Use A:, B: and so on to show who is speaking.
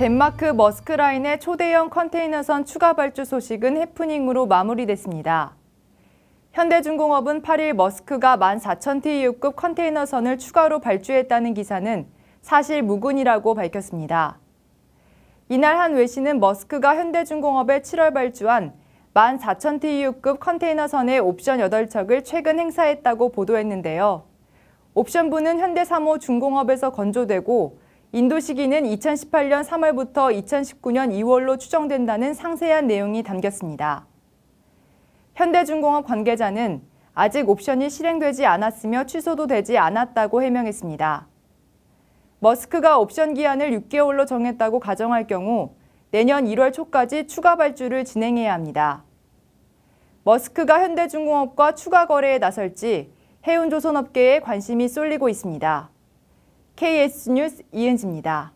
A: 덴마크 머스크라인의 초대형 컨테이너선 추가 발주 소식은 해프닝으로 마무리됐습니다. 현대중공업은 8일 머스크가 14,000TEU급 컨테이너선을 추가로 발주했다는 기사는 사실 무근이라고 밝혔습니다. 이날 한 외신은 머스크가 현대중공업에 7월 발주한 14,000TEU급 컨테이너선의 옵션 8척을 최근 행사했다고 보도했는데요. 옵션부는 현대삼호 중공업에서 건조되고 인도 시기는 2018년 3월부터 2019년 2월로 추정된다는 상세한 내용이 담겼습니다. 현대중공업 관계자는 아직 옵션이 실행되지 않았으며 취소도 되지 않았다고 해명했습니다. 머스크가 옵션 기한을 6개월로 정했다고 가정할 경우 내년 1월 초까지 추가 발주를 진행해야 합니다. 머스크가 현대중공업과 추가 거래에 나설지 해운조선업계에 관심이 쏠리고 있습니다. KS 뉴스 이은지입니다.